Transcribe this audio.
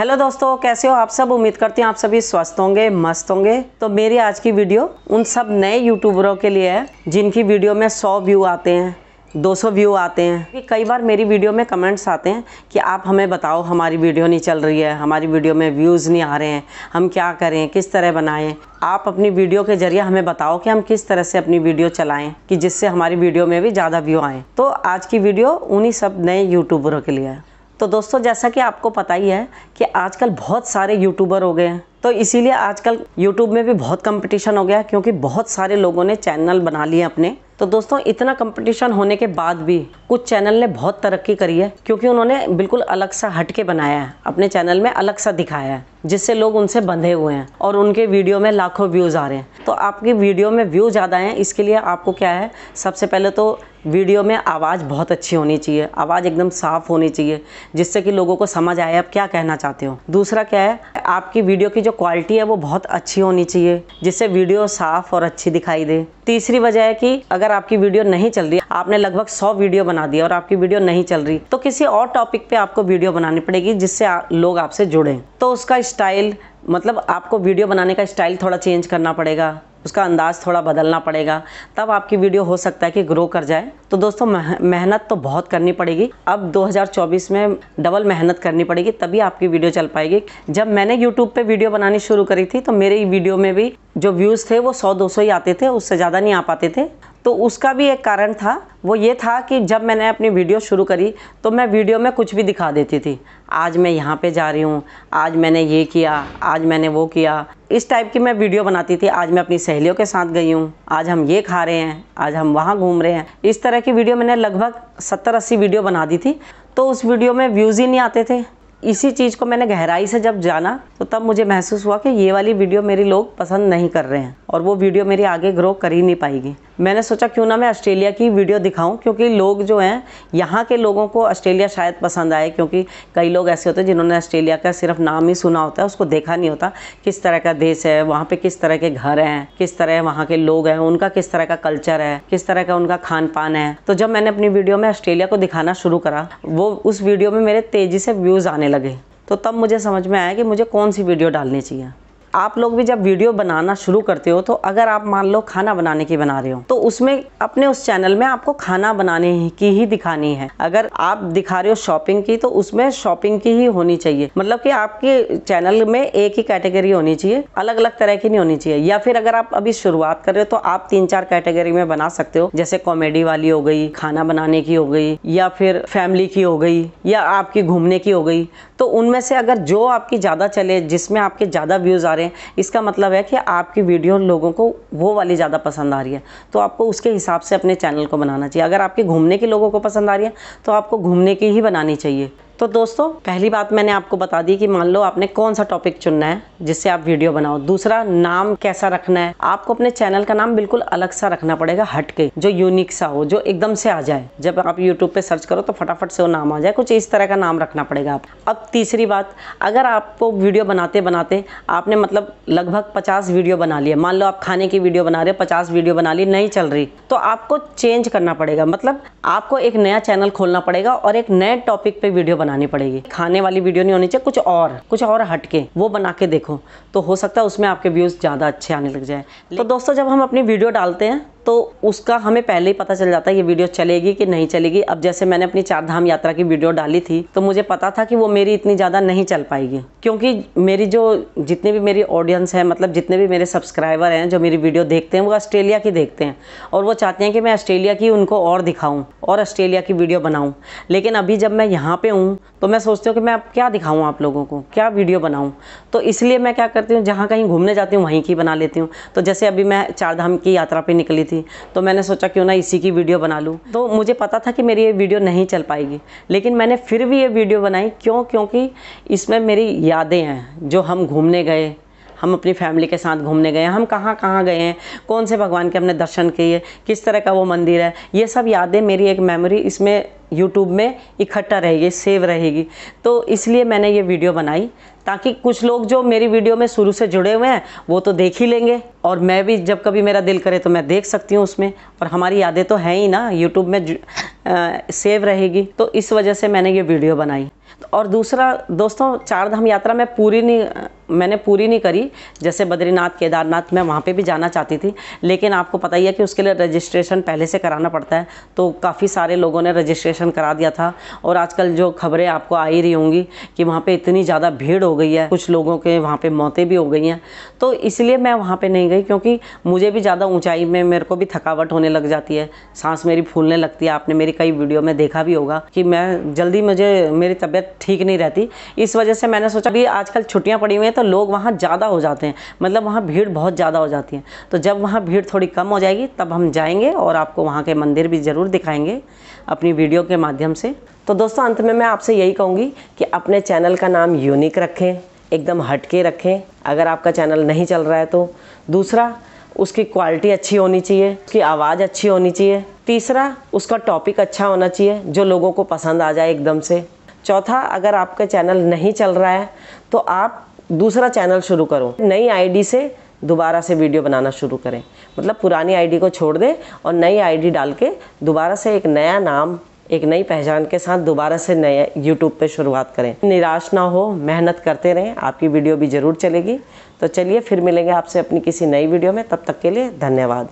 hello दोस्तों कैसे हो आप सब उम्मीद करती हैं आप सभी स्वस्थ होंगे मस्त होंगे तो मेरी आज की वीडियो उन सब नए यूट्यूबरों के लिए है जिनकी वीडियो में 100 व्यू आते हैं 200 व्यू आते हैं कई बार मेरी वीडियो में कमेंट्स आते हैं कि आप हमें बताओ हमारी वीडियो नहीं चल रही है हमारी वीडियो में व्यूज़ नहीं आ रहे हैं हम क्या करें किस तरह बनाएं आप अपनी वीडियो के जरिए हमें बताओ कि हम किस तरह से अपनी वीडियो चलाएं कि जिससे हमारी वीडियो में भी ज़्यादा व्यू आएँ तो आज की वीडियो उन्हीं सब नए यूट्यूबरों के लिए है तो दोस्तों जैसा कि आपको पता ही है कि आजकल बहुत सारे यूट्यूबर हो गए हैं तो इसीलिए आजकल यूट्यूब में भी बहुत कंपटीशन हो गया क्योंकि बहुत सारे लोगों ने चैनल बना लिए अपने तो दोस्तों इतना कंपटीशन होने के बाद भी कुछ चैनल ने बहुत तरक्की करी है क्योंकि उन्होंने बिल्कुल अलग सा हटके बनाया है अपने चैनल में अलग सा दिखाया है जिससे लोग उनसे बंधे हुए हैं और उनके वीडियो में लाखों व्यूज़ आ रहे हैं तो आपकी वीडियो में व्यू ज़्यादा हैं इसके लिए आपको क्या है सबसे पहले तो वीडियो में आवाज़ बहुत अच्छी होनी चाहिए आवाज़ एकदम साफ़ होनी चाहिए जिससे कि लोगों को समझ आए आप क्या कहना चाहते हो दूसरा क्या है आपकी वीडियो की जो क्वालिटी है वो बहुत अच्छी होनी चाहिए जिससे वीडियो साफ़ और अच्छी दिखाई दे तीसरी वजह है कि अगर अगर आपकी वीडियो नहीं चल रही आपने लगभग सौ वीडियो बना दिया और आपकी वीडियो नहीं चल रही तो किसी और टॉपिक पे आपको वीडियो बनानी पड़ेगी जिससे लोग आपसे जुड़े तो उसका स्टाइल मतलब आपको वीडियो बनाने का स्टाइल थोड़ा चेंज करना पड़ेगा उसका अंदाज़ थोड़ा बदलना पड़ेगा तब आपकी वीडियो हो सकता है कि ग्रो कर जाए तो दोस्तों मेहनत तो बहुत करनी पड़ेगी अब 2024 में डबल मेहनत करनी पड़ेगी तभी आपकी वीडियो चल पाएगी जब मैंने YouTube पे वीडियो बनानी शुरू करी थी तो मेरे वीडियो में भी जो व्यूज़ थे वो 100-200 ही आते थे उससे ज़्यादा नहीं आ पाते थे तो उसका भी एक कारण था वो ये था कि जब मैंने अपनी वीडियो शुरू करी तो मैं वीडियो में कुछ भी दिखा देती थी आज मैं यहाँ पे जा रही हूँ आज मैंने ये किया आज मैंने वो किया इस टाइप की मैं वीडियो बनाती थी आज मैं अपनी सहेलियों के साथ गई हूँ आज हम ये खा रहे हैं आज हम वहाँ घूम रहे हैं इस तरह की वीडियो मैंने लगभग सत्तर अस्सी वीडियो बना दी थी तो उस वीडियो में व्यूज़ ही नहीं आते थे इसी चीज़ को मैंने गहराई से जब जाना तो तब मुझे महसूस हुआ कि ये वाली वीडियो मेरी लोग पसंद नहीं कर रहे हैं और वो वीडियो मेरी आगे ग्रो कर ही नहीं पाएगी मैंने सोचा क्यों ना मैं ऑस्ट्रेलिया की वीडियो दिखाऊं क्योंकि लोग जो हैं यहाँ के लोगों को ऑस्ट्रेलिया शायद पसंद आए क्योंकि कई लोग ऐसे होते हैं जिन्होंने ऑस्ट्रेलिया का सिर्फ नाम ही सुना होता है उसको देखा नहीं होता किस तरह का देश है वहाँ पर किस तरह के घर हैं किस तरह वहाँ के लोग हैं उनका किस तरह का कल्चर है किस तरह का उनका खान पान है तो जब मैंने अपनी वीडियो में ऑस्ट्रेलिया को दिखाना शुरू करा वो उस वीडियो में मेरे तेज़ी से व्यूज़ आने लगे तो तब मुझे समझ में आया कि मुझे कौन सी वीडियो डालनी चाहिए आप लोग भी जब वीडियो बनाना शुरू करते हो तो अगर आप मान लो खाना बनाने की बना रहे हो तो उसमें अपने उस चैनल में आपको खाना बनाने की ही दिखानी है अगर आप दिखा रहे हो शॉपिंग की तो उसमें शॉपिंग की ही होनी चाहिए मतलब कि आपके चैनल में एक ही कैटेगरी होनी चाहिए अलग अलग तरह की नहीं होनी चाहिए या फिर अगर आप अभी शुरुआत कर रहे हो तो आप तीन चार कैटेगरी में बना सकते हो जैसे कॉमेडी वाली हो गई खाना बनाने की हो गई या फिर फैमिली की हो गई या आपकी घूमने की हो गई तो उनमें से अगर जो आपकी ज़्यादा चले जिसमें आपके ज़्यादा व्यूज़ आ रहे रहे हैं इसका मतलब है कि आपकी वीडियो लोगों को वो वाली ज़्यादा पसंद आ रही है तो आपको उसके हिसाब से अपने चैनल को बनाना चाहिए अगर आपके घूमने के लोगों को पसंद आ रही है तो आपको घूमने की ही बनानी चाहिए तो दोस्तों पहली बात मैंने आपको बता दी कि मान लो आपने कौन सा टॉपिक चुनना है जिससे आप वीडियो बनाओ दूसरा नाम कैसा रखना है आपको अपने चैनल का नाम बिल्कुल अलग सा रखना पड़ेगा हटके जो यूनिक सा हो जो एकदम से आ जाए जब आप यूट्यूब पे सर्च करो तो फटाफट से वो नाम आ जाए कुछ इस तरह का नाम रखना पड़ेगा आप अब तीसरी बात अगर आपको वीडियो बनाते बनाते आपने मतलब लगभग पचास वीडियो बना लिया मान लो आप खाने की वीडियो बना रहे हो पचास वीडियो बना ली नहीं चल रही तो आपको चेंज करना पड़ेगा मतलब आपको एक नया चैनल खोलना पड़ेगा और एक नए टॉपिक पे वीडियो बना बनानी पड़ेगी खाने वाली वीडियो नहीं होनी चाहिए कुछ और कुछ और हटके वो बना के देखो तो हो सकता है उसमें आपके व्यूज़ ज़्यादा अच्छे आने लग जाए तो दोस्तों जब हम अपनी वीडियो डालते हैं तो उसका हमें पहले ही पता चल जाता है ये वीडियो चलेगी कि नहीं चलेगी अब जैसे मैंने अपनी चार धाम यात्रा की वीडियो डाली थी तो मुझे पता था कि वो मेरी इतनी ज़्यादा नहीं चल पाएगी क्योंकि मेरी जो जितने भी मेरी ऑडियंस है मतलब जितने भी मेरे सब्सक्राइबर हैं जो मेरी वीडियो देखते हैं वो ऑस्ट्रेलिया की देखते हैं और वो चाहते हैं कि मैं ऑस्ट्रेलिया की उनको और दिखाऊँ और ऑस्ट्रेलिया की वीडियो बनाऊँ लेकिन अभी जब मैं यहाँ पर हूँ तो मैं सोचती हूँ कि मैं अब क्या दिखाऊँ आप लोगों को क्या वीडियो बनाऊँ तो इसलिए मैं क्या करती हूँ जहाँ कहीं घूमने जाती हूँ वहीं की बना लेती हूँ तो जैसे अभी मैं चार धाम की यात्रा पर निकली थी थी तो मैंने सोचा क्यों ना इसी की वीडियो बना लूँ तो मुझे पता था कि मेरी ये वीडियो नहीं चल पाएगी लेकिन मैंने फिर भी ये वीडियो बनाई क्यों क्योंकि इसमें मेरी यादें हैं जो हम घूमने गए हम अपनी फैमिली के साथ घूमने गए हैं हम कहाँ कहाँ गए हैं कौन से भगवान के हमने दर्शन किए किस तरह का वो मंदिर है ये सब यादें मेरी एक मेमोरी इसमें यूट्यूब में इकट्ठा रहेगी सेव रहेगी तो इसलिए मैंने ये वीडियो बनाई ताकि कुछ लोग जो मेरी वीडियो में शुरू से जुड़े हुए हैं वो तो देख ही लेंगे और मैं भी जब कभी मेरा दिल करे तो मैं देख सकती हूँ उसमें और हमारी यादें तो हैं ही ना यूट्यूब में आ, सेव रहेगी तो इस वजह से मैंने ये वीडियो बनाई और दूसरा दोस्तों चार धाम यात्रा मैं पूरी नहीं मैंने पूरी नहीं करी जैसे बद्रीनाथ केदारनाथ मैं वहाँ पे भी जाना चाहती थी लेकिन आपको पता ही है कि उसके लिए रजिस्ट्रेशन पहले से कराना पड़ता है तो काफ़ी सारे लोगों ने रजिस्ट्रेशन करा दिया था और आजकल जो खबरें आपको आ ही रही होंगी कि वहाँ पर इतनी ज़्यादा भीड़ हो गई है कुछ लोगों के वहाँ पर मौतें भी हो गई हैं तो इसलिए मैं वहाँ पर नहीं गई क्योंकि मुझे भी ज़्यादा ऊंचाई में मेरे को भी थकावट होने लग जाती है सांस मेरी फूलने लगती है आपने मेरी कई वीडियो में देखा भी होगा कि मैं जल्दी मुझे मेरी तबीयत ठीक नहीं रहती इस वजह से मैंने सोचा भी आजकल छुट्टियाँ पड़ी हुई हैं तो लोग वहाँ ज़्यादा हो जाते हैं मतलब वहाँ भीड़ बहुत ज़्यादा हो जाती है तो जब वहाँ भीड़ थोड़ी कम हो जाएगी तब हम जाएँगे और आपको वहाँ के मंदिर भी ज़रूर दिखाएंगे अपनी वीडियो के माध्यम से तो दोस्तों अंत में मैं आपसे यही कहूँगी कि अपने चैनल का नाम यूनिक रखें एकदम हट के रखें अगर आपका चैनल नहीं चल रहा है तो दूसरा उसकी क्वालिटी अच्छी होनी चाहिए उसकी आवाज़ अच्छी होनी चाहिए तीसरा उसका टॉपिक अच्छा होना चाहिए जो लोगों को पसंद आ जाए एकदम से चौथा अगर आपका चैनल नहीं चल रहा है तो आप दूसरा चैनल शुरू करो नई आईडी से दोबारा से वीडियो बनाना शुरू करें मतलब पुरानी आईडी को छोड़ दें और नई आईडी डाल के दोबारा से एक नया नाम एक नई पहचान के साथ दोबारा से नए यूट्यूब पे शुरुआत करें निराश ना हो मेहनत करते रहें आपकी वीडियो भी ज़रूर चलेगी तो चलिए फिर मिलेंगे आपसे अपनी किसी नई वीडियो में तब तक के लिए धन्यवाद